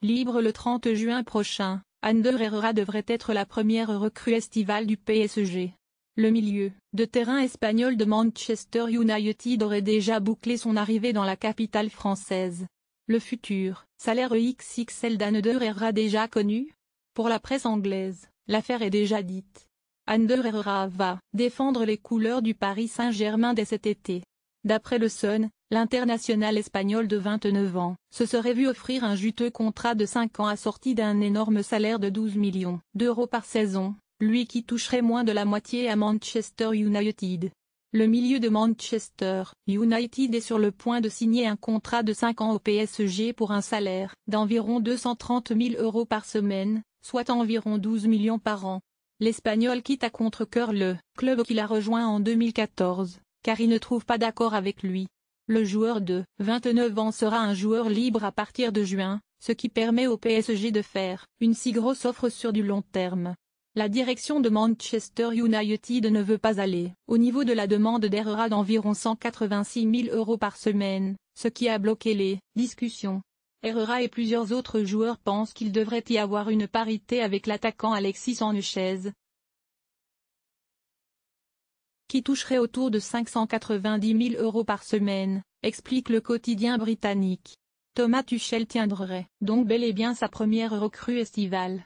Libre le 30 juin prochain, Ander Herrera devrait être la première recrue estivale du PSG. Le milieu de terrain espagnol de Manchester United aurait déjà bouclé son arrivée dans la capitale française. Le futur salaire XXL d'Ander Herrera déjà connu Pour la presse anglaise, l'affaire est déjà dite. Ander Herrera va défendre les couleurs du Paris Saint-Germain dès cet été. D'après le Sun, l'international espagnol de 29 ans se serait vu offrir un juteux contrat de 5 ans assorti d'un énorme salaire de 12 millions d'euros par saison, lui qui toucherait moins de la moitié à Manchester United. Le milieu de Manchester United est sur le point de signer un contrat de 5 ans au PSG pour un salaire d'environ 230 000 euros par semaine, soit environ 12 millions par an. L'Espagnol quitte à contre coeur le club qu'il a rejoint en 2014 car il ne trouve pas d'accord avec lui. Le joueur de 29 ans sera un joueur libre à partir de juin, ce qui permet au PSG de faire une si grosse offre sur du long terme. La direction de Manchester United ne veut pas aller au niveau de la demande d'Herrera d'environ 186 000 euros par semaine, ce qui a bloqué les discussions. Herrera et plusieurs autres joueurs pensent qu'il devrait y avoir une parité avec l'attaquant Alexis Sanchez, qui toucherait autour de 590 000 euros par semaine, explique le quotidien britannique. Thomas Tuchel tiendrait donc bel et bien sa première recrue estivale.